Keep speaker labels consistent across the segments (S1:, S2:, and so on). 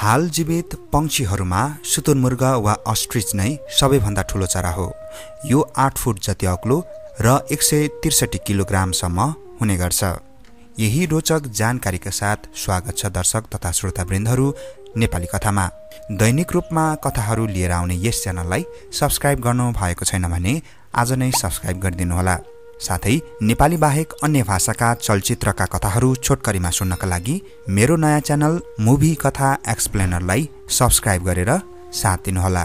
S1: हाल जीवित पक्षीहरूमा सुतुनमुर्ग वा अस्ट्रिच नै सबैभन्दा ठुलो चरा हो यो आठ फुट जति अग्लो र एक सय त्रिसठी किलोग्रामसम्म हुने गर्छ यही रोचक जानकारीका साथ स्वागत छ दर्शक तथा श्रोतावृन्दहरू नेपाली कथामा दैनिक रूपमा कथाहरू लिएर आउने यस च्यानललाई सब्सक्राइब गर्नु भएको छैन भने आज नै सब्सक्राइब गरिदिनुहोला साथै नेपाली बाहेक अन्य भाषाका चलचित्रका कथाहरू छोटकरीमा सुन्नका लागि मेरो नयाँ च्यानल मुभी कथा एक्सप्लेनरलाई सब्सक्राइब गरेर साथ दिनुहोला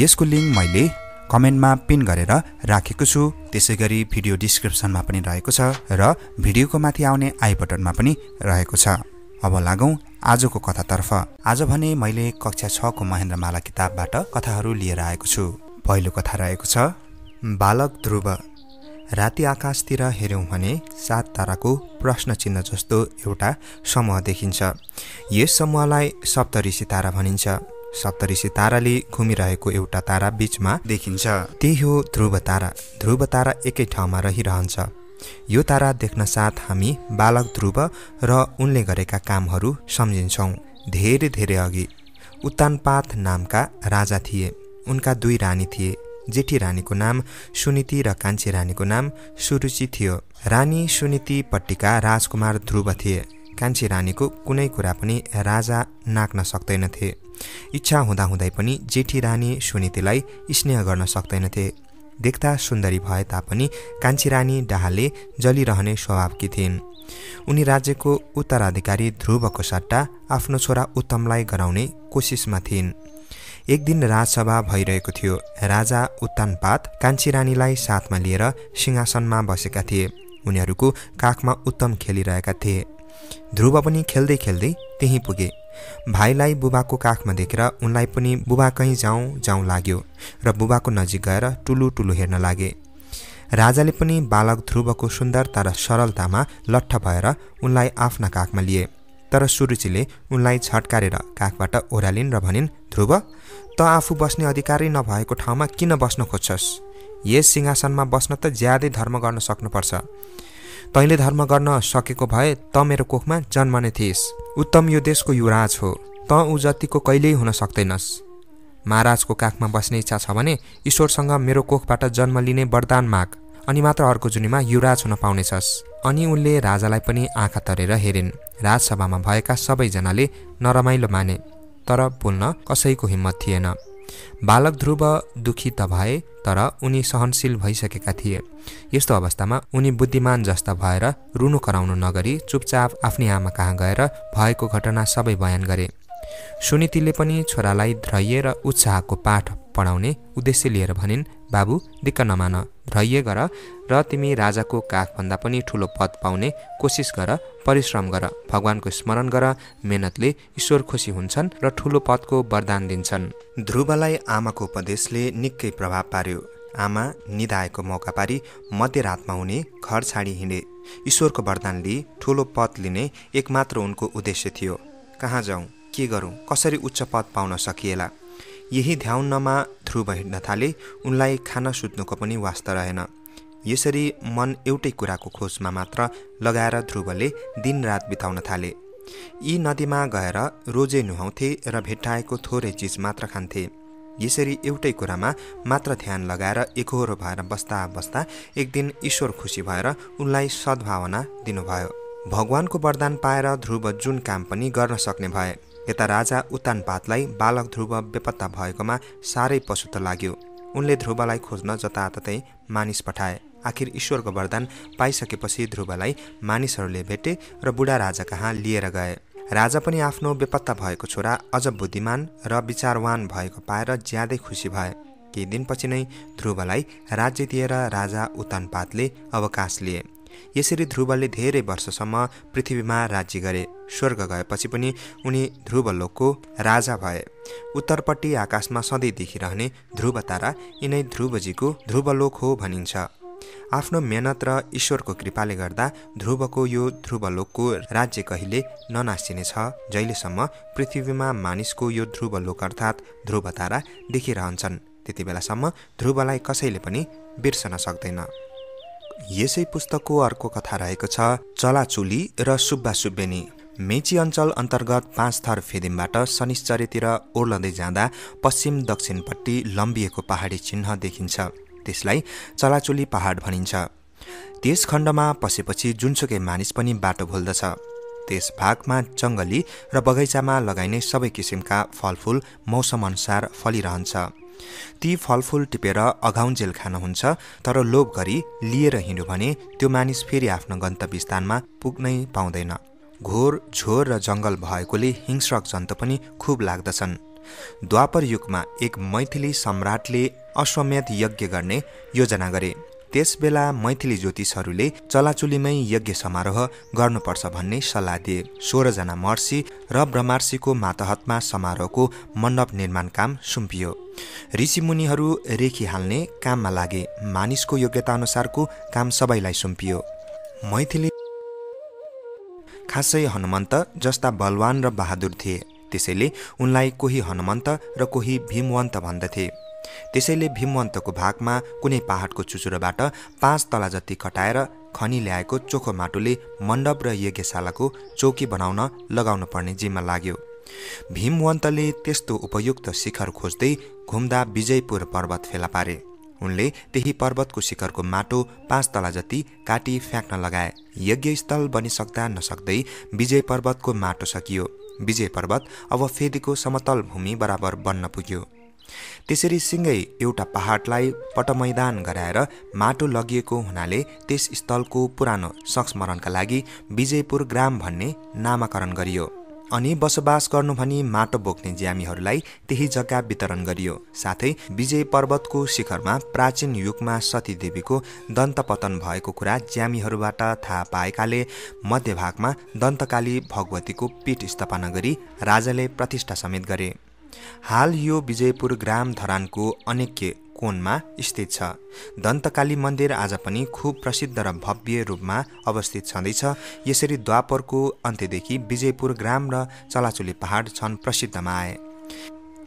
S1: यसको लिङ्क मैले कमेन्टमा पिन गरेर राखेको छु त्यसै गरी भिडियो डिस्क्रिप्सनमा पनि रहेको छ र भिडियोको माथि आउने आई बटनमा पनि रहेको छ अब लागौँ आजको कथातर्फ आज भने मैले कक्षा छको महेन्द्रमाला किताबबाट कथाहरू लिएर आएको छु पहिलो कथा रहेको छ बालक ध्रुव राति आकाशतिर हेऱ्यौँ भने सात ताराको प्रश्न चिन्ह जस्तो एउटा समूह देखिन्छ यस समूहलाई सप्तऋषि तारा भनिन्छ सप्तऋषि ताराले घुमिरहेको एउटा तारा बिचमा देखिन्छ त्यही हो ध्रुव तारा ध्रुव तारा एकै ठाउँमा रहिरहन्छ यो तारा देख्न साथ हामी बालक ध्रुव र उनले गरेका कामहरू सम्झिन्छौँ धेरै धेरै अघि उत्तानपात नामका राजा थिए उनका दुई रानी थिए जेठी रानीको नाम सुनिति र कान्छी रानीको नाम सुरुचि थियो रानी पट्टिका राजकुमार ध्रुव थिए कान्छी रानीको कुनै कुरा पनि राजा नाक्न सक्दैनथे इच्छा हुँदाहुँदै पनि जेठी रानी सुनितिलाई स्नेह गर्न सक्दैनथे देख्दा सुन्दरी भए तापनि कान्छी रानी डाहाले जलिरहने स्वभावकी थिइन् उनी राज्यको उत्तराधिकारी ध्रुवको सट्टा आफ्नो छोरा उत्तमलाई गराउने कोसिसमा थिइन् एक दिन राजसभा भइरहेको थियो राजा उत्तानपात कान्छी रानीलाई साथमा लिएर सिंहासनमा बसेका थिए उनीहरूको काखमा उत्तम खेलिरहेका थिए ध्रुव पनि खेल्दै खेल्दै त्यहीँ पुगे भाइलाई बुबाको काखमा देखेर उनलाई पनि बुबा कहीँ जाउँ जाउँ लाग्यो र बुबाको नजिक गएर टुलु टुलु हेर्न लागे राजाले पनि बालक ध्रुवको सुन्दरता र सरलतामा लट्ठ भएर उनलाई आफ्ना काखमा लिए तर सुरुचिले उनलाई छटकारेर काखबाट ओह्रालिन् र भनिन् ध्रुव त आफू बस्ने अधिकारी नभएको ठाउँमा किन बस्न खोज्छस् यस सिंहासनमा बस्न त ज्यादै धर्म गर्न सक्नुपर्छ तैँले धर्म गर्न सकेको भए त मेरो कोखमा जन्मने थिइस् उत्तम यो देशको युवराज हो त ऊ जतिको कहिल्यै हुन सक्दैनस् महाराजको काखमा बस्ने इच्छा छ भने ईश्वरसँग मेरो कोखबाट जन्म लिने वरदान माग अनि मात्र अर्को जुनीमा युवराज हुन पाउनेछस् अनि उनले राजालाई पनि आँखा तरेर हेरिन् राजसभामा भएका सबैजनाले नरमाइलो माने तर बोल्न कसैको हिम्मत थिएन बालक ध्रुव दुखी त भए तर उनी सहनशील भइसकेका थिए यस्तो अवस्थामा उनी बुद्धिमान जस्ता भएर रुनु कराउनु नगरी चुपचाप आफ्नै आमा कहाँ गएर भएको घटना सबै बयान गरे सुनितिले पनि छोरालाई धैर्य र उत्साहको पाठ पढाउने उद्देश्य लिएर भनिन् बाबु दिक्क नमान धैर्य गर र तिमी राजाको काखभन्दा पनि ठुलो पद पाउने कोसिस गर परिश्रम गर भगवान्को स्मरण गर मेहनतले ईश्वर खुसी हुन्छन् र ठुलो पदको वरदान दिन्छन् ध्रुवलाई आमाको उपदेशले निकै प्रभाव पार्यो आमा निधाएको मौका पारी मध्यरातमा हुने घर छाडी हिँडे ईश्वरको वरदान लिई ठुलो पद लिने एकमात्र उनको उद्देश्य थियो कहाँ जाउँ के गरौँ कसरी उच्च पद पाउन सकिएला यही ध्याउनमा ध्रुव हिँड्न थाले उनलाई खाना सुत्नुको पनि वास्ता रहेन यसरी मन एउटै कुराको खोजमा मात्र लगाएर ध्रुवले दिनरात बिताउन थाले यी नदीमा गएर रोजे नुहाउँथे र भेट्टाएको थोरै चिज मात्र खान्थे यसरी एउटै कुरामा मात्र ध्यान लगाएर एकहोरो भएर बस्दा बस्दा एक दिन ईश्वर खुसी भएर उनलाई सद्भावना दिनुभयो भगवानको वरदान पाएर ध्रुव जुन काम पनि गर्न सक्ने भए यता राजा उत्तानपातलाई बालक ध्रुव बेपत्ता भएकोमा साह्रै पशुत लाग्यो उनले ध्रुवलाई खोज्न जताततै मानिस पठाए आखिर ईश्वरको वरदान पाइसकेपछि ध्रुवलाई मानिसहरूले भेटे र बुढा राजा कहाँ लिएर गए राजा पनि आफ्नो बेपत्ता भएको छोरा अझ बुद्धिमान र विचारवान भएको पाएर ज्यादै खुसी भए केही दिनपछि नै ध्रुवलाई राज्य दिएर राजा उत्तानपातले अवकाश लिए यसरी ध्रुवले धेरै वर्षसम्म पृथ्वीमा राज्य गरे स्वर्ग गएपछि पनि उनी ध्रुवलोकको राजा भए उत्तरपट्टि आकाशमा सधैँ देखिरहने ध्रुव तारा यिनै ध्रुवजीको ध्रुवलोक हो भनिन्छ आफ्नो मेहनत र ईश्वरको कृपाले गर्दा ध्रुवको यो ध्रुवलोकको राज्य कहिले ननासिनेछ जहिलेसम्म पृथ्वीमा मानिसको यो ध्रुवलोक अर्थात् ध्रुव तारा देखिरहन्छन् त्यति बेलासम्म ध्रुवलाई कसैले पनि बिर्सन सक्दैन यसै पुस्तकको अर्को कथा रहेको छ चलाचुली र सुब्बा सुब्बेनी मेची अञ्चल अन्तर्गत पाँच थर फेदिमबाट शनिश्चरीतिर ओर्लदै जाँदा पश्चिम दक्षिणपट्टि लम्बिएको पहाडी चिन्ह देखिन्छ त्यसलाई चलाचुली पहाड भनिन्छ त्यस खण्डमा पसेपछि जुनसुकै मानिस पनि बाटो भुल्दछ त्यस भागमा जङ्गली र बगैँचामा लगाइने सबै किसिमका फलफुल मौसमअनुसार फलिरहन्छ ती फलफुल टिपेर अघाउन्जेल खानुहुन्छ तर लोभ गरी लिएर हिँड्यो भने त्यो मानिस फेरि आफ्नो गन्तव्य स्थानमा पुग्नै पाउँदैन घोर झोर र जङ्गल भएकोले हिंस्रक जन्त पनि खुब लाग्दछन् द्वापर युगमा एक मैथिली सम्राटले अश्वमेध यज्ञ गर्ने योजना गरे त्यसबेला मैथिली ज्योतिषहरूले चलाचुलीमै यज्ञ समारोह गर्नुपर्छ भन्ने सल्लाह दिए सोह्रजना महर्षि र ब्रह्मर्षिको मातहतमा समारोहको मण्डप निर्माण काम सुम्पियो ऋषिमुनिहरू रेखी हाल्ने काममा लागे मानिसको योग्यताअनुसारको काम सबैलाई सुम्पियो मैथिली खासै हनुमन्त जस्ता बलवान र बहादुर थिए त्यसैले उनलाई कोही हनुमन्त र कोही भीमवन्त भन्दथे त्यसैले भीमवन्तको भागमा कुनै पहाडको चुचुरोबाट पाँच तला जति कटाएर खनी ल्याएको चोखो माटोले मण्डप र यज्ञशालाको चौकी बनाउन लगाउनु पर्ने जिम्मा लाग्यो भीमवन्तले त्यस्तो उपयुक्त शिखर खोज्दै घुम्दा विजयपुर पर्वत फेला पारे उनले त्यही पर्वतको शिखरको माटो पाँच तला जति काटी फ्याँक्न लगाए यज्ञस्थल बनिसक्दा नसक्दै विजय पर्वतको माटो सकियो विजय पर्वत अब फेदीको समतल भूमि बराबर बन्न पुग्यो त्यसरी सिँगै एउटा पहाडलाई पटमैदान गराएर माटो लगिएको हुनाले त्यस स्थलको पुरानो संस्मरणका लागि विजयपुर ग्राम भन्ने नामाकरण गरियो अनि बसोबास गर्नु भनी माटो बोक्ने ज्यामीहरूलाई त्यही जग्गा वितरण गरियो साथै विजय पर्वतको शिखरमा प्राचीन युगमा सतीदेवीको दन्तपतन भएको कुरा ज्यामीहरूबाट थाहा पाएकाले मध्यभागमा दन्तकाली भगवतीको पीठ स्थापना गरी राजाले प्रतिष्ठा समेत गरे हाल यो विजयपुर ग्राम धरानको अनेक्य कोणमा स्थित छ दन्तकाली मन्दिर आज पनि खुब प्रसिद्ध र भव्य रूपमा अवस्थित छँदैछ यसरी द्वापरको अन्त्यदेखि विजयपुर ग्राम र चलाचुली पहाड छन् प्रसिद्धमा आए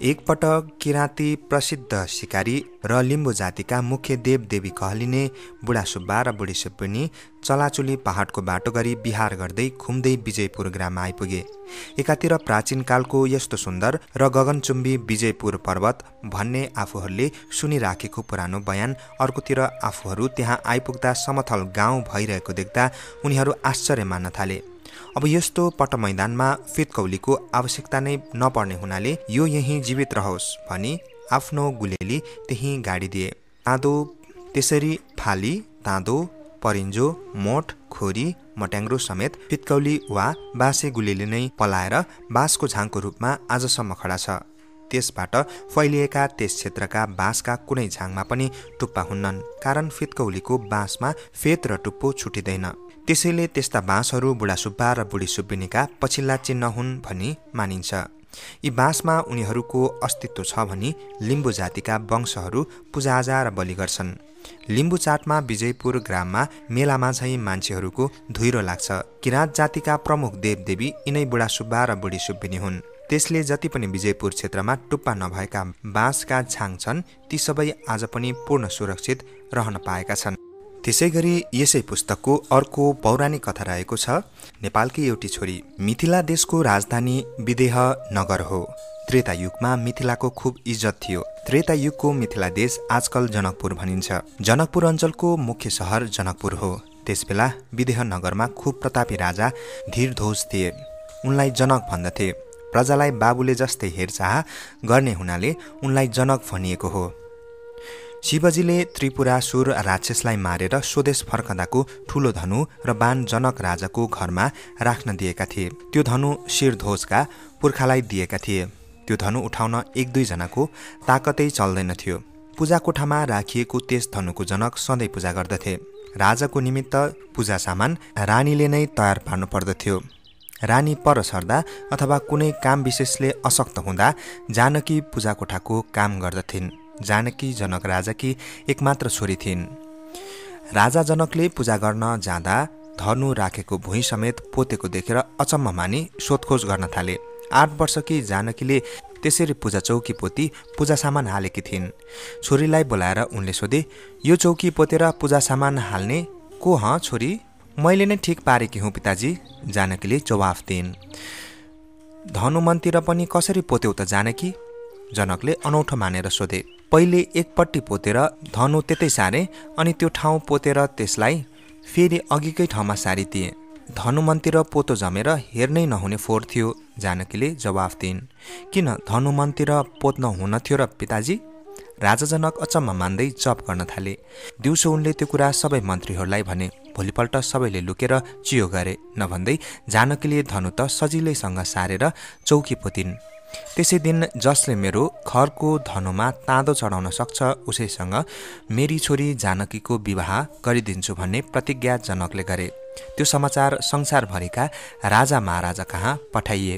S1: एकपटक किराँती प्रसिद्ध सिकारी र लिम्बू जातिका मुख्य देवदेवी कहलिने बुढा सुब्बा र बुढी सुब्बिनी चलाचुली पहाडको बाटो गरी बिहार गर्दै घुम्दै विजयपुर ग्राम आइपुगे एकातिर प्राचीन कालको यस्तो सुन्दर र गगनचुम्बी विजयपुर पर्वत भन्ने आफूहरूले सुनिराखेको पुरानो बयान अर्कोतिर आफूहरू त्यहाँ आइपुग्दा समथल गाउँ भइरहेको देख्दा उनीहरू आश्चर्य मान्न थाले अब यस्तो पट मैदानमा फितकौलीको आवश्यकता नै नपर्ने हुनाले यो यहीँ जीवित रहोस् भनी आफ्नो गुलेली त्यहीँ दिए ताँदो त्यसरी फाली ताँदो परिन्जो मोठ खोरी मट्याङ्रो समेत फितकौली वा बाँसे गुलेली नै पलाएर बाँसको झाङको रूपमा आजसम्म खडा छ त्यसबाट फैलिएका त्यस क्षेत्रका बाँसका कुनै झाङमा पनि टुप्पा हुन्नन् कारण फितकौलीको बाँसमा फेत र टुप्पो छुटिँदैन त्यसैले त्यस्ता बाँसहरू बुढा सुब्बा र बुढी सुब्बिनीका पछिल्ला चिन्ह हुन् भनी मानिन्छ यी बाँसमा उनीहरूको अस्तित्व छ भनी लिम्बू जातिका वंशहरू पूजाआजा र बलि गर्छन् लिम्बू चाटमा विजयपुर ग्राममा मेलामा झैँ मान्छेहरूको धुइरो लाग्छ किराँत जातिका प्रमुख देवदेवी यिनै बुढा र बुढी सुब्बिनी हुन् त्यसले जति पनि विजयपुर क्षेत्रमा टुप्पा नभएका बाँसका छाङ छन् ती सबै आज पनि पूर्ण सुरक्षित रहन पाएका छन् त्यसै गरी यसै पुस्तकको अर्को पौराणिक कथा रहेको छ नेपालकी एउटी छोरी मिथिला देशको राजधानी विदेह नगर हो त्रेता युगमा मिथिलाको खुब इज्जत थियो त्रेता युगको मिथिला देश आजकल जनकपुर भनिन्छ जनकपुर अञ्चलको मुख्य सहर जनकपुर हो त्यसबेला विदेह नगरमा खुब प्रतापी राजा धीरध्वज थिए उनलाई जनक भन्दथे प्रजालाई बाबुले जस्तै हेरचाह गर्ने हुनाले उनलाई जनक भनिएको हो शिवजीले त्रिपुरासुर राक्षसलाई मारेर स्वदेश फर्कँदाको ठुलो धनु र बाण जनक राजाको घरमा राख्न दिएका थिए त्यो धनु शिरध्वजका पुर्खालाई दिएका थिए त्यो धनु उठाउन एक दुईजनाको ताकतै चल्दैनथ्यो पूजा कोठामा राखिएको त्यस धनुको जनक सधैँ पूजा गर्दथे राजाको निमित्त पूजा सामान रानीले नै तयार पार्नु पर्दथ्यो रानी पर सर्दा अथवा कुनै काम विशेषले अशक्त हुँदा जानकी पूजा कोठाको काम गर्दथिन् जानकी जनक राजाकी एकमात्र छोरी थिइन् राजा जनकले पूजा गर्न जाँदा धनु राखेको भुइँ समेत पोतेको देखेर अचम्म मानि सोधखोज गर्न थाले आठ वर्षकी जानकीले त्यसरी पूजा चौकी पोती पूजा सामान हालेकी थिइन् छोरीलाई बोलाएर उनले सोधे यो चौकी पोतेर पूजा सामान हाल्ने को हँ छोरी मैले नै ठिक पारेकी हुँ पिताजी जानकीले जवाफ दिइन् धनुमनतिर पनि कसरी पोत्यौ त जानकी जनकले अनौठो मानेर सोधे पहिले एकपट्टि पोतेर धनु त्यतै सारे अनि त्यो ठाउँ पोतेर त्यसलाई फेरि अघिकै ठाउँमा सारिदिए धनुमन्तिर पोतो जमेर हेर्नै नहुने फोहोर थियो जानकीले जवाफ दिइन् किन धनुमन्तिर पोत नहुन थियो र पिताजी राजा अचम्म मान्दै जप गर्न थाले दिउँसो उनले त्यो कुरा सबै मन्त्रीहरूलाई भने भोलिपल्ट सबैले लुकेर चियो गरे नभन्दै जानकीले धनु त सजिलैसँग सारेर चौकी पोतिन् त्यसै दिन जसले मेरो घरको धनुमा ताँदो चढाउन सक्छ उसैसँग मेरी छोरी जानकीको विवाह गरिदिन्छु भन्ने प्रतिज्ञा जनकले गरे त्यो समाचार संसारभरिका राजा महाराजा कहाँ पठाइए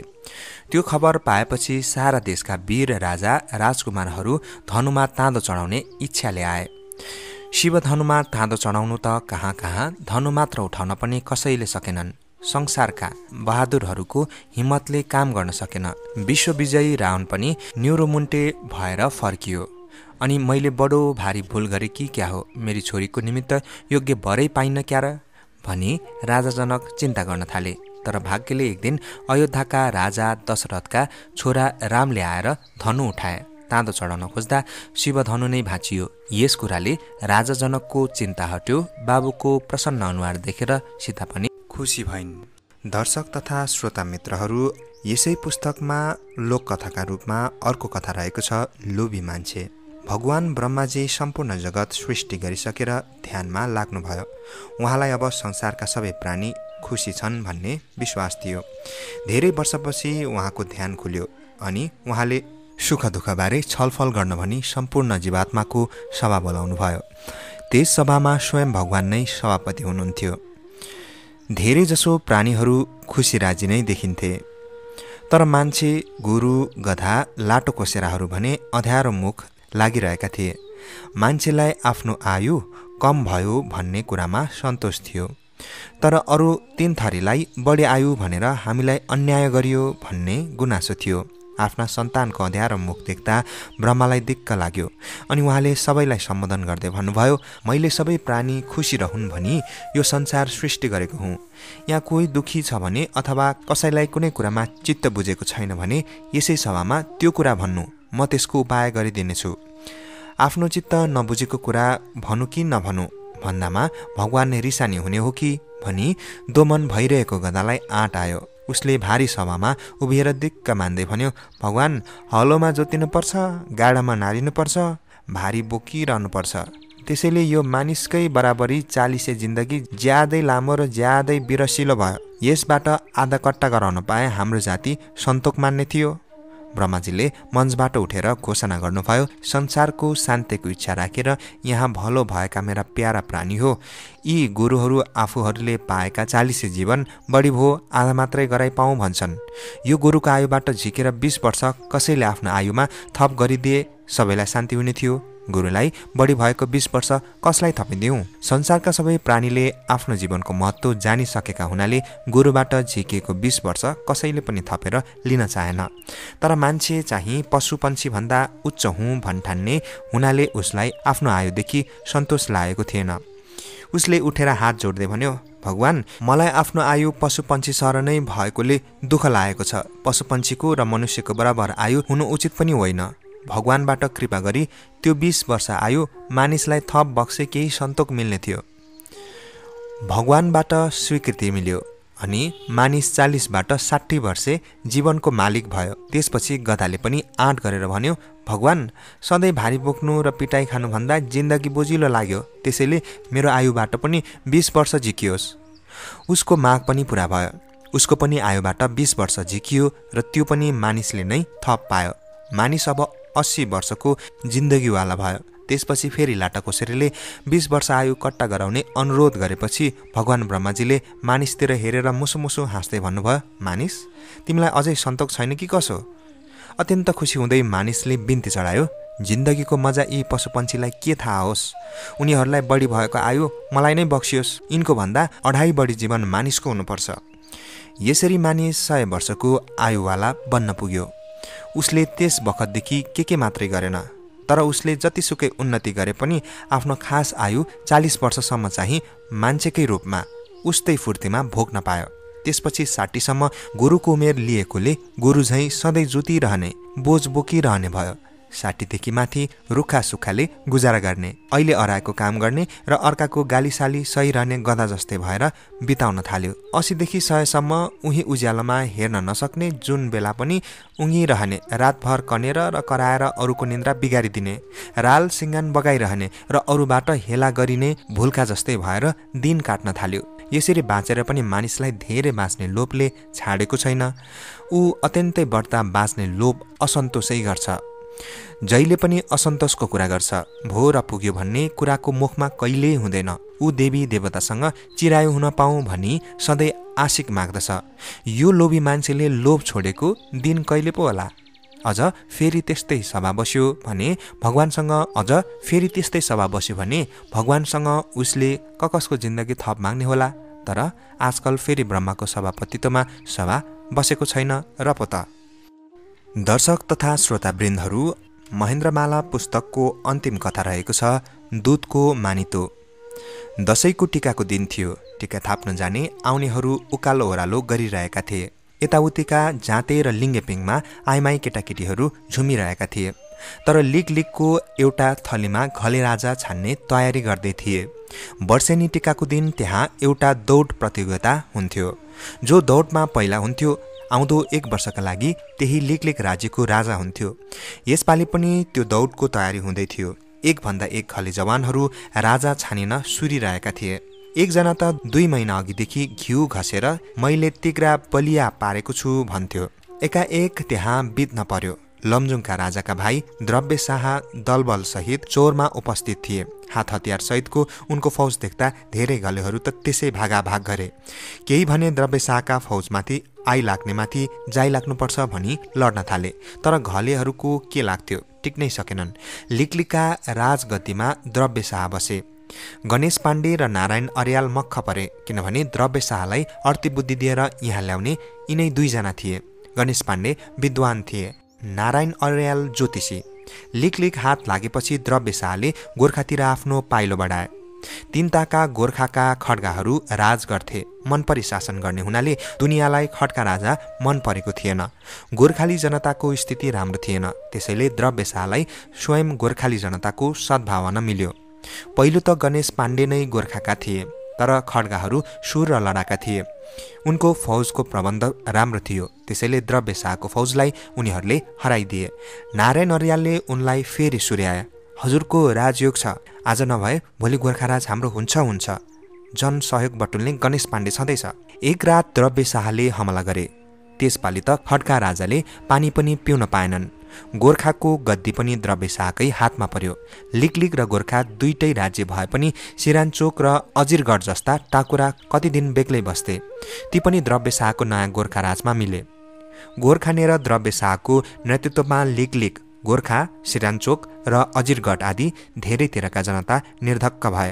S1: त्यो खबर पाएपछि सारा देशका वीर राजा राजकुमारहरू धनुमा ताँदो चढाउने इच्छाले आए शिवधनुमा ताँदो चढाउनु त कहाँ कहाँ धनु मात्र उठाउन पनि कसैले सकेनन् संसारका बहादुरहरूको हिम्मतले काम गर्न सकेन विश्वविजयी रावण पनि न्युरोमुन्टे भएर फर्कियो अनि मैले बडो भारी भुल गरेँ कि क्या हो मेरी छोरीको निमित्त योग्य भरै पाइन क्यार र भनी राजाजनक चिन्ता गर्न थाले तर भाग्यले एक दिन अयोध्याका राजा दशरथका छोरा रामले आएर धनु उठाए ताँदो चढाउन खोज्दा शिवधनु नै भाँचियो यस कुराले राजाजनकको चिन्ता हट्यो बाबुको प्रसन्न अनुहार देखेर सीता पनि खुसी भइन् दर्शक तथा श्रोता मित्रहरू यसै पुस्तकमा लोककथाका रूपमा अर्को कथा रहेको छ लोभी मान्छे भगवान् ब्रह्माजी सम्पूर्ण जगत सृष्टि गरिसकेर ध्यानमा लाग्नुभयो उहाँलाई अब संसारका सबै प्राणी खुसी छन् भन्ने विश्वास थियो धेरै वर्षपछि उहाँको ध्यान खुल्यो अनि उहाँले सुख दुःखबारे छलफल गर्न भनी सम्पूर्ण जीवात्माको सभा बोलाउनुभयो त्यस सभामा स्वयं भगवान् नै सभापति हुनुहुन्थ्यो धेरैजसो प्राणीहरू खुसी राजी नै देखिन्थे तर मान्छे गोरु गधा लाटो कोसेराहरू भने अँध्यारो मुख लागिरहेका थिए मान्छेलाई आफ्नो आयु कम भयो भन्ने कुरामा सन्तोष थियो तर अरू तिन थरीलाई बढी आयु भनेर हामीलाई अन्याय गरियो भन्ने गुनासो थियो आफ्ना सन्तानको अँध्यारो मुख देख्दा ब्रह्मालाई दिक्क लाग्यो अनि उहाँले सबैलाई सम्बोधन गर्दै भन्नुभयो मैले सबै प्राणी खुसी रहन् भनी यो संसार सृष्टि गरेको हुँ यहाँ कोही दुखी छ भने अथवा कसैलाई कुनै कुरामा चित्त बुझेको छैन भने यसै सभामा त्यो कुरा भन्नु म त्यसको उपाय गरिदिनेछु आफ्नो चित्त नबुझेको कुरा भनु कि नभनु भन्दामा भगवान्ले रिसानी हुने हो कि भनी दोमन भइरहेको गदालाई आँट आयो उसले भारी सभामा उभिएर दिक्क मान्दै भन्यो भगवान् हलोमा जोतिनुपर्छ गाडामा नारिनुपर्छ भारी बोकिरहनुपर्छ त्यसैले यो मानिसकै बराबरी चालिसे जिन्दगी ज्यादै लामो र ज्यादै बिरसिलो भयो यसबाट आधा कट्टा गराउन पाए हाम्रो जाति सन्तोक मान्ने थियो ब्रह्माजीले मञ्चबाट उठेर घोषणा गर्नुभयो संसारको शान्तिको इच्छा राखेर यहाँ भलो भएका मेरा प्यारा प्राणी हो यी गुरुहरू आफूहरूले पाएका चालिसे जीवन बढी भो आधा मात्रै गराइ पाऊँ भन्छन् यो गुरुको आयुबाट झिकेर बिस वर्ष कसैले आफ्नो आयुमा थप गरिदिए सबैलाई शान्ति हुने थियो गुरुलाई बढी भएको बिस वर्ष कसलाई थपिदिउँ संसारका सबै प्राणीले आफ्नो जीवनको महत्त्व जानिसकेका हुनाले गुरुबाट झिकिएको बिस वर्ष कसैले पनि थपेर लिन चाहेन तर मान्छे चाहिँ पशु भन्दा उच्च हुँ भन्ठान्ने हुनाले उसलाई आफ्नो आयुदेखि सन्तोष लागेको थिएन उसले उठेर हात जोड्दै भन्यो भगवान् मलाई आफ्नो आयु पशुपन्छी नै भएकोले दुःख लागेको छ पशुपन्छीको र मनुष्यको बराबर आयु हुनु उचित पनि होइन भगवान्बाट कृपा गरी त्यो बिस वर्ष आयो मानिसलाई थप बक्से केही सन्तोक मिल्ने थियो भगवानबाट स्वीकृति मिल्यो अनि मानिस चालिसबाट साठी वर्षे जीवनको मालिक भयो त्यसपछि गदाले पनि आँट गरेर भन्यो भगवान् सधैँ भारी बोक्नु र पिटाइ खानुभन्दा जिन्दगी बोजिलो लाग्यो त्यसैले मेरो आयुबाट पनि बिस वर्ष झिकियोस् उसको माग पनि पुरा भयो उसको पनि आयुबाट बिस वर्ष झिकियो र त्यो पनि मानिसले नै थप पायो मानिस अब अस्सी वर्षको जिन्दगीवाला भयो त्यसपछि फेरि लाटाकोसेरीले बिस वर्ष आयु कट्टा गराउने अनुरोध गरेपछि भगवान् ब्रह्माजीले मानिसतिर हेरेर मुसुमुसु हाँस्दै भन्नुभयो मानिस तिमीलाई अझै सन्तोक छैन कि कसो अत्यन्त खुसी हुँदै मानिसले बिन्ती चढायो जिन्दगीको मजा यी पशुपन्छीलाई के थाहा होस् उनीहरूलाई बढी भएको आयु मलाई नै बक्सियोस् यिनको भन्दा अढाई बढी जीवन मानिसको हुनुपर्छ यसरी मानिस सय वर्षको आयुवाला बन्न पुग्यो उसले त्यस बखतदेखि के के मात्रै गरेन तर उसले जतिसुकै उन्नति गरे पनि आफ्नो खास आयु चालिस वर्षसम्म चाहिँ मान्छेकै रूपमा उस्तै फुर्तीमा भोग्न पायो त्यसपछि साठीसम्म गुरुको उमेर लिएकोले गुरु झैँ सधैँ जुतिरहने बोझ बोकिरहने भयो साठीदेखि माथि रुखा सुखाले गुजारा गर्ने अहिले अराएको काम गर्ने र अर्काको गालीसाली सही रहने गदा जस्तै भएर बिताउन थाल्यो असीदेखि सयसम्म उही उज्यालोमा हेर्न नसक्ने जुन बेला पनि रहने रातभर कनेर र कराएर अरूको निन्द्रा बिगारिदिने राल सिङ्गान बगाइरहने र अरूबाट हेला गरिने भुल्का जस्तै भएर दिन काट्न थाल्यो यसरी बाँचेर पनि मानिसलाई धेरै बाँच्ने लोभले छाडेको छैन ऊ अत्यन्तै बढ्ता बाँच्ने लोभ असन्तोषै गर्छ जहिले पनि असन्तोषको कुरा गर्छ भो र पुग्यो भन्ने कुराको मुखमा कहिल्यै हुँदैन ऊ देवी देवतासँग चिरायो हुन पाऊँ भनी सधैँ आशिक माग्दछ यो लोभी मान्छेले लोभ छोडेको दिन कहिले पो होला अझ फेरि त्यस्तै सभा बस्यो भने भगवान्सँग अझ फेरि त्यस्तै सभा बस्यो भने भगवान्सँग उसले ककसको जिन्दगी थप माग्ने होला तर आजकल फेरि ब्रह्माको सभापतित्वमा सभा बसेको छैन र पो त दर्शक तथा श्रोतावृन्दहरू महेन्द्रमाला पुस्तकको अन्तिम कथा रहेको छ दुधको मानितो दसैँको टिकाको दिन थियो टिका थाप्न जाने आउनेहरू उकालो ओह्रालो गरिरहेका थिए यताउतिका जाँते र लिङ्गेपिङमा आइमाई केटाकेटीहरू झुमिरहेका थिए तर लिग लिगको एउटा थलीमा घलेराजा छान्ने तयारी गर्दै थिए वर्षेनी टिकाको दिन त्यहाँ एउटा दौड प्रतियोगिता हुन्थ्यो जो दौडमा पहिला हुन्थ्यो आउँदो एक वर्षका लागि त्यही लेखलेख राज्यको राजा हुन्थ्यो यसपालि पनि त्यो दौडको तयारी हुँदै थियो एकभन्दा एक खले जवानहरू राजा छानिन सुरिरहेका थिए एकजना त दुई महिना अघिदेखि घिउ घसेर मैले तिग्रा बलिया पारेको छु भन्थ्यो एकाएक त्यहाँ बित्न पर्यो लमजुङका राजाका भाइ द्रव्य शाह दलबलसहित चोरमा उपस्थित थिए हात हतियारसहितको उनको फौज देख्दा धेरै गलेहरू त त्यसै भागाभाग गरे केही भने द्रव्य शाहका फौजमाथि आइलाग्नेमाथि लाग्नेमाथि जाइ लाग्नुपर्छ भनी लड्न थाले तर घलेहरूको के लाग्थ्यो टिक्नै सकेनन् लिक्लिका राजगतिमा द्रव्य शाह बसे गणेश पाण्डे र नारायण अर्याल मख परे किनभने द्रव्य शाहलाई अर्तिबुद्धि दिएर यहाँ ल्याउने यिनै दुईजना थिए गणेश पाण्डे विद्वान थिए नारायण अर्याल ज्योतिषी लिक लिख हात लागेपछि द्रव्य शाहले गोर्खातिर आफ्नो पाइलो बढाए तिनताका गोर्खाका खड्गाहरू राज गर्थे मनपरी शासन गर्ने हुनाले दुनियाँलाई खड्का राजा मन परेको थिएन गोर्खाली जनताको स्थिति राम्रो थिएन त्यसैले द्रव्य शाहलाई स्वयं गोर्खाली जनताको सद्भावना मिल्यो पहिलो त गणेश पाण्डे नै गोर्खाका थिए तर खड्गाहरू सुर र लडाका थिए उनको फौजको प्रबन्ध राम्रो थियो त्यसैले द्रव्य शाहको फौजलाई उनीहरूले हराइदिए नारायण अर्यालले उनलाई फेरि सुर्याए हजुरको राजयोग छ आज नभए भोलि गोर्खाराज हाम्रो हुन्छ हुन्छ जनसहयोग बटुल्ने गणेश पाण्डे छँदैछ एक रात द्रव्य शाहले हमला गरे त्यसपालि त खड्का राजाले पानी पनि पिउन पाएनन् गोर्खाको गद्दी पनि द्रव्य शाहकै हातमा पर्यो लिगलिग र गोर्खा दुईटै राज्य भए पनि सिरानचोक र अजिरगढ जस्ता टाकुरा कति दिन बेग्लै बस्थे ती पनि द्रव्य शाहको नयाँ गोर्खा राजमा मिले र द्रव्य शाहको नेतृत्वमा लिगलिग गोर्खा सिरानचोक र अजिरगढ आदि धेरैतिरका जनता निर्धक्क भए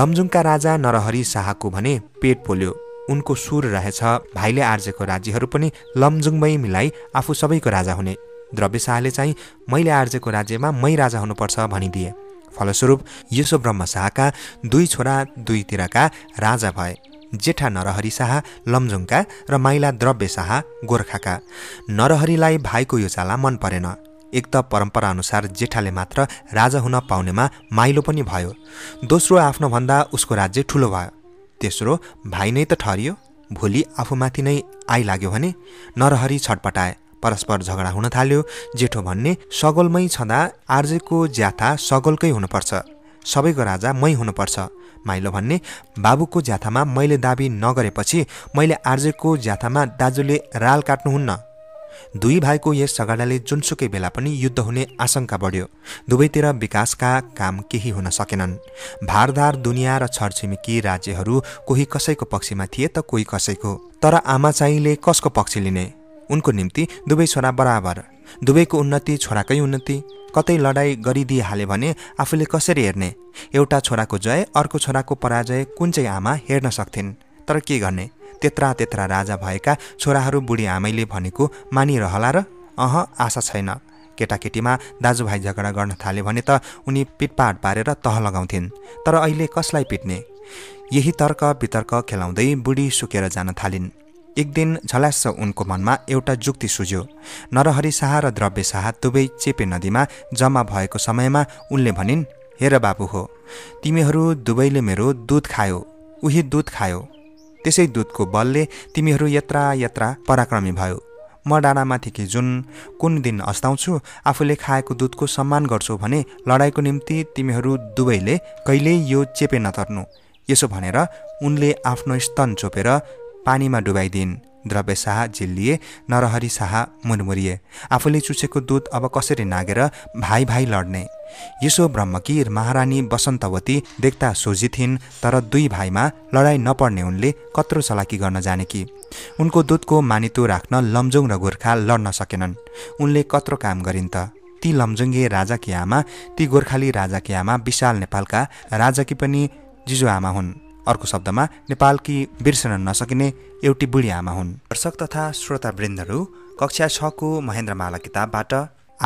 S1: लमजुङका राजा नरहरी शाहको भने पेट पोल्यो उनको सुर रहेछ भाइले आर्जेको राज्यहरू पनि लमजुङमै मिलाई आफू सबैको राजा हुने द्रव्य शाहले चाहिँ मैले आर्जेको राज्यमा मै राजा हुनुपर्छ भनिदिए फलस्वरूप यसो ब्रह्म शाहका दुई छोरा दुईतिरका राजा भए जेठा नरहरी शाह लमजुङका र माइला द्रव्य शाह गोर्खाका नरहरीलाई भाइको यो चाला मन परेन एक त परम्पराअनुसार जेठाले मात्र राजा हुन पाउनेमा माइलो पनि भयो दोस्रो आफ्नोभन्दा उसको राज्य ठुलो भयो तेस्रो भाइ नै त ठहरियो भोलि आफूमाथि नै आइलाग्यो भने नरहरी छटपटाए परस्पर झगडा हुन थाल्यो जेठो भन्ने सगोलमै छँदा आर्जेको ज्याथा सगोलकै हुनुपर्छ सबैको राजा मै हुनुपर्छ माइलो भन्ने बाबुको ज्याथामा मैले दाबी नगरेपछि मैले आर्जेको ज्याथामा दाजुले राल काट्नुहुन्न दुई भाइको यस झगडाले जुनसुकै बेला पनि युद्ध हुने आशंका बढ्यो दुवैतिर विकासका काम केही हुन सकेनन् भारदार दुनियाँ र छरछिमेकी राज्यहरू कोही कसैको पक्षमा थिए त कोही कसैको तर आमा चाहिँले कसको पक्ष लिने उनको निम्ति दुवै छोरा बराबर दुवैको उन्नति छोराकै उन्नति कतै लडाई गरिदिइहाले भने आफूले कसरी हेर्ने एउटा छोराको जय अर्को छोराको पराजय कुन चाहिँ आमा हेर्न सक्थिन् तर के गर्ने त्यत्रा त्यत्रा राजा भएका छोराहरू बुढी आमैले भनेको मानिरहला र अह आशा छैन केटाकेटीमा दाजुभाइ झगडा गर्न थाले भने त उनी पिटपाट पारेर तह लगाउँथिन् तर अहिले कसलाई पिट्ने यही तर्क वितर्क खेलाउँदै बुढी सुकेर जान थालिन् एक दिन झलास उनको मनमा एउटा जुक्ति सुझ्यो नरहरि शाह र द्रव्य शाह दुवै चेपे नदीमा जम्मा भएको समयमा उनले भनिन् हेर बाबु हो तिमीहरू दुवैले मेरो दुध खायो उही दुध खायो त्यसै दुधको बलले तिमीहरू यत्रा यत्रा पराक्रमी भयो म कि जुन कुन दिन अस्ताउँछु आफूले खाएको दुधको सम्मान गर्छु भने लडाइँको निम्ति तिमीहरू दुवैले कहिल्यै यो चेपे नतर्नु यसो भनेर उनले आफ्नो स्तन चोपेर पानीमा डुबाइदिन् द्रव्य शाह झिल्लिए नरहरी शाह मुरमुरिए आफूले चुसेको दुध अब कसरी नागेर भाइ भाइ लड्ने यसो ब्रह्मकी महारानी बसन्तवती देख्दा सोझी थिइन् तर दुई भाइमा लडाइँ नपर्ने उनले कत्रो चलाकी गर्न जाने कि उनको दुधको मानितो राख्न लम्जुङ र गोर्खा लड्न सकेनन् उनले कत्रो काम गरिन् त ती लम्जुङ्गे राजाकी आमा ती गोर्खाली राजाकी आमा विशाल नेपालका राजाकी पनि जिजुआमा हुन् अर्को शब्दमा नेपालकी बिर्सन नसकिने एउटी बुढी आमा हुन् दर्शक तथा श्रोतावृन्दहरू कक्षा छको महेन्द्रमाला किताबबाट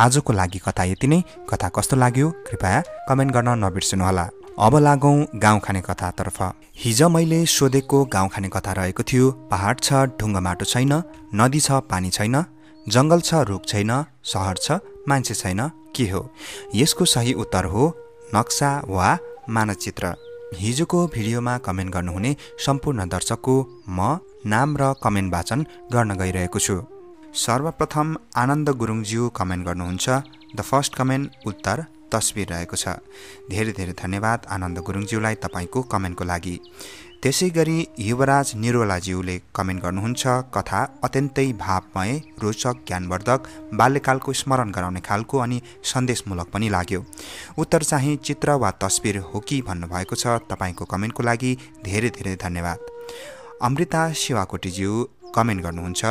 S1: आजको लागि कथा यति नै कथा कस्तो लाग्यो कृपया कमेन्ट गर्न नबिर्सिनुहोला अब लागौँ गाउँ खाने कथातर्फ हिज मैले सोधेको गाउँ खाने कथा रहेको थियो पहाड छ ढुङ्गा माटो छैन नदी छ पानी छैन जङ्गल छ रुख छैन सहर छ मान्छे छैन के हो यसको सही उत्तर हो नक्सा वा मानचित्र हिजोको भिडियोमा कमेन्ट गर्नुहुने सम्पूर्ण दर्शकको म नाम र कमेन्ट वाचन गर्न गइरहेको छु सर्वप्रथम आनन्द गुरुङज्यू कमेन्ट गर्नुहुन्छ द फर्स्ट कमेन्ट उत्तर तस्विर रहेको छ धेरै धेरै धन्यवाद आनन्द गुरुङज्यूलाई तपाईँको कमेन्टको लागि त्यसै गरी युवराज निरोलाज्यूले कमेन्ट गर्नुहुन्छ कथा अत्यन्तै भावमय रोचक ज्ञानवर्धक बाल्यकालको स्मरण गराउने खालको अनि सन्देशमूलक पनि लाग्यो उत्तर चाहिँ चित्र वा तस्विर हो कि भन्नुभएको छ तपाईँको कमेन्टको लागि धेरै धेरै धन्यवाद अमृता शिवाकोटीज्यू कमेन्ट गर्नुहुन्छ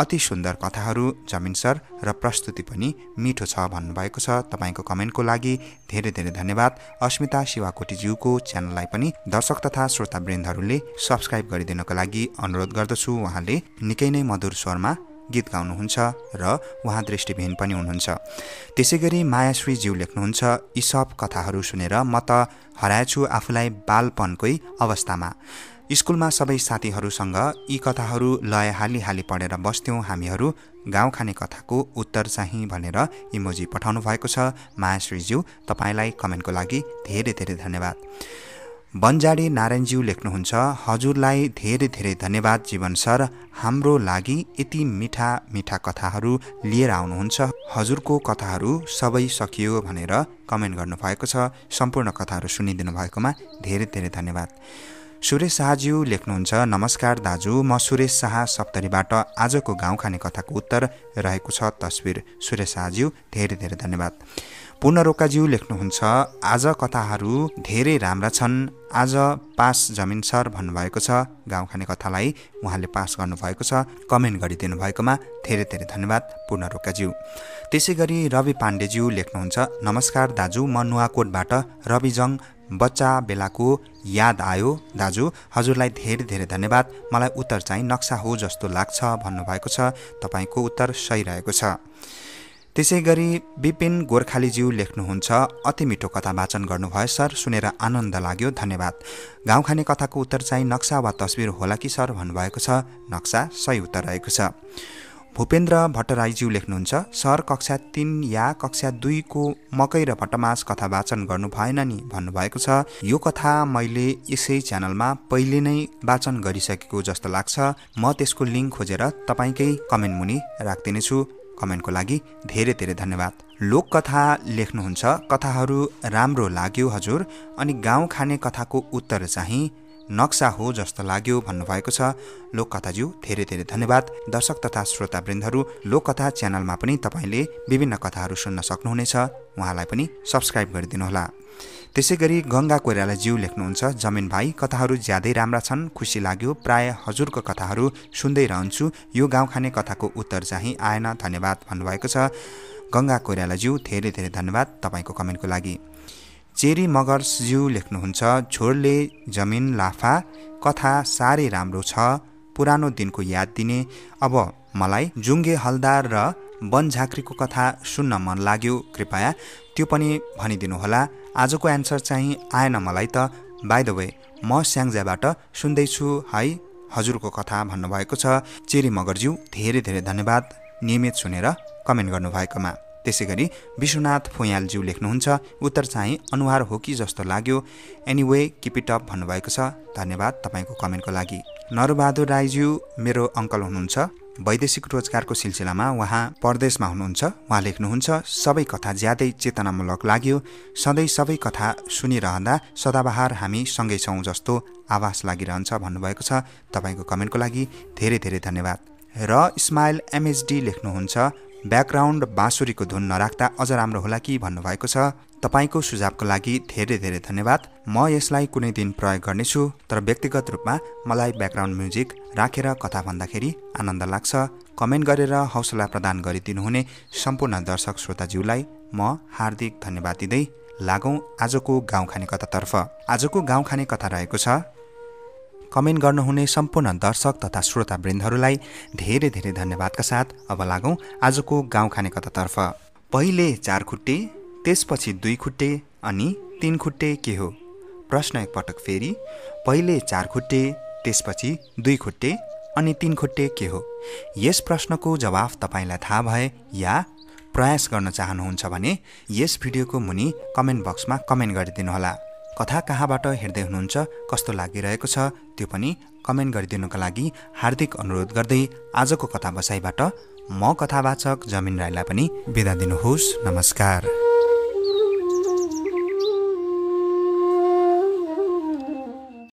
S1: अति सुन्दर कथाहरू जमिन सर र प्रस्तुति पनि मिठो छ भन्नुभएको छ तपाईँको कमेन्टको लागि धेरै धेरै धन्यवाद अस्मिता शिवाकोटीज्यूको च्यानललाई पनि दर्शक तथा श्रोतावृन्दहरूले सब्सक्राइब गरिदिनको लागि अनुरोध गर्दछु उहाँले निकै नै मधुर स्वरमा गीत गाउनुहुन्छ र उहाँ दृष्टिविहीन पनि हुनुहुन्छ त्यसै गरी मायाश्रीज्यू लेख्नुहुन्छ यी सब कथाहरू सुनेर म त हराएछु आफूलाई बालपनकै अवस्थामा स्कुलमा सबै साथीहरूसँग यी कथाहरू लय हाली पढेर बस्थ्यौँ हामीहरू गाउँ खाने कथाको उत्तर चाहिँ भनेर इमोजी पठाउनु भएको छ माया श्रीज्यू तपाईँलाई कमेन्टको लागि धेरै धेरै धन्यवाद बन्जाडे नारायणज्यू लेख्नुहुन्छ हजुरलाई धेरै धेरै धन्यवाद जीवन सर हाम्रो लागि यति मिठा मिठा कथाहरू लिएर आउनुहुन्छ हजुरको कथाहरू सबै सकियो भनेर कमेन्ट गर्नुभएको छ सम्पूर्ण कथाहरू सुनिदिनु भएकोमा धेरै धेरै धन्यवाद सुरेश शाहज्यू लेख्नुहुन्छ नमस्कार दाजु म सुरेश शाह सप्तरीबाट आजको गाउँ खाने कथाको उत्तर रहेको छ तस्विर सुरेश शाहज्यू धेरै धेरै धन्यवाद पूर्ण रोकाज्यू लेख्नुहुन्छ आज कथाहरू धेरै राम्रा छन् आज पास जमिन सर भन्नुभएको छ गाउँ खाने कथालाई उहाँले पास गर्नुभएको छ कमेन्ट गरिदिनु भएकोमा धेरै धेरै धन्यवाद रोकाज्यू त्यसै गरी रवि पाण्डेज्यू लेख्नुहुन्छ नमस्कार दाजु म नुवाकोटबाट रविजङ बच्चा बेलाको याद आयो दाजु हजुरलाई धेरै धेरै धन्यवाद मलाई उत्तर चाहिँ नक्सा हो जस्तो लाग्छ भन्नुभएको छ तपाईँको उत्तर सही रहेको छ त्यसै गरी विपिन गोर्खालीज्यू लेख्नुहुन्छ अति मिठो कथा वाचन गर्नुभयो सर सुनेर आनन्द लाग्यो धन्यवाद गाउँ खाने कथाको उत्तर चाहिँ नक्सा वा तस्विर होला कि सर भन्नुभएको छ नक्सा सही उत्तर रहेको छ भूपेन्द्र भट्टराईज्यू लेख्नुहुन्छ सर कक्षा तिन या कक्षा दुईको मकै र भट्टमास कथा वाचन गर्नु भएन नि भन्नुभएको छ यो कथा मैले यसै च्यानलमा पहिले नै वाचन गरिसकेको जस्तो लाग्छ म त्यसको लिङ्क खोजेर तपाईँकै कमेन्ट मुनि राखिदिनेछु कमेन्टको लागि धेरै धेरै धन्यवाद लोक कथा लेख्नुहुन्छ कथाहरू राम्रो लाग्यो हजुर अनि गाउँ खाने कथाको उत्तर चाहिँ नक्सा हो जस्तो लाग्यो भन्नुभएको छ लोककथाज्यू धेरै धेरै धन्यवाद दर्शक तथा श्रोतावृन्दहरू लोककथा च्यानलमा पनि तपाईँले विभिन्न कथाहरू सुन्न सक्नुहुनेछ उहाँलाई पनि सब्सक्राइब गरिदिनुहोला त्यसै गरी गङ्गा कोइरालाज्यू लेख्नुहुन्छ जमिन भाइ कथाहरू ज्यादै राम्रा छन् खुसी लाग्यो प्राय हजुरको कथाहरू सुन्दै रहन्छु यो गाउँ खाने कथाको उत्तर चाहिँ आएन धन्यवाद भन्नुभएको छ गङ्गा कोइरालाज्यू धेरै धेरै धन्यवाद तपाईँको कमेन्टको लागि चेरी मगर ज्यू लेख्नुहुन्छ छोरले जमिन लाफा कथा साह्रै राम्रो छ पुरानो दिनको याद दिने अब मलाई जुङ्गे हलदार र झाँक्रीको कथा सुन्न मन लाग्यो कृपया त्यो पनि भनिदिनुहोला आजको एन्सर चाहिँ आएन मलाई त बाई द वे म स्याङ्जाबाट सुन्दैछु है हजुरको कथा भन्नुभएको छ चेरी मगरज्यू धेरै धेरै धन्यवाद नियमित सुनेर कमेन्ट गर्नुभएकोमा त्यसै गरी विश्वनाथ फुयालज्यू लेख्नुहुन्छ उत्तर चाहिँ अनुहार हो कि जस्तो लाग्यो एनिवे अप भन्नुभएको छ धन्यवाद तपाईँको कमेन्टको लागि नरबहादुर राईज्यू मेरो अङ्कल हुनुहुन्छ वैदेशिक रोजगारको सिलसिलामा उहाँ परदेशमा हुनुहुन्छ उहाँ लेख्नुहुन्छ सबै कथा ज्यादै चेतनामूलक लाग्यो सधैँ सबै कथा सुनिरहँदा सदाबहार हामी सँगै छौँ जस्तो आभास लागिरहन्छ भन्नुभएको छ तपाईँको कमेन्टको लागि धेरै धेरै धन्यवाद र इस्माइल एमएचडी लेख्नुहुन्छ ब्याकग्राउन्ड बाँसुरीको धुन नराख्दा अझ राम्रो होला कि भन्नुभएको छ तपाईँको सुझावको लागि धेरै धेरै धन्यवाद म यसलाई कुनै दिन प्रयोग गर्नेछु तर व्यक्तिगत रूपमा मलाई ब्याकग्राउन्ड म्युजिक राखेर रा कथा भन्दाखेरि आनन्द लाग्छ कमेन्ट गरेर हौसला प्रदान गरिदिनुहुने सम्पूर्ण दर्शक श्रोताज्यूलाई म हार्दिक धन्यवाद दिँदै लागौँ आजको गाउँ खाने कथातर्फ आजको गाउँ खाने कथा रहेको छ कमेन्ट गर्नुहुने सम्पूर्ण दर्शक तथा श्रोतावृन्दहरूलाई धेरै धेरै धन्यवादका साथ अब लागौँ आजको गाउँ खाने कथातर्फ पहिले चार खुट्टे त्यसपछि दुई खुट्टे अनि तिन खुट्टे के हो प्रश्न एकपटक फेरि पहिले चार खुट्टे त्यसपछि दुई खुट्टे अनि तिन खुट्टे के हो यस प्रश्नको जवाफ तपाईँलाई थाहा भए या प्रयास गर्न चाहनुहुन्छ भने यस भिडियोको मुनि कमेन्ट बक्समा कमेन्ट गरिदिनुहोला कथा कहाँबाट हेर्दै हुनुहुन्छ कस्तो लागिरहेको छ त्यो पनि कमेन्ट गरिदिनुको लागि हार्दिक अनुरोध गर्दै आजको कथा बसाइबाट म कथावाचक जमिन राईलाई पनि बिदा दिनुहोस् नमस्कार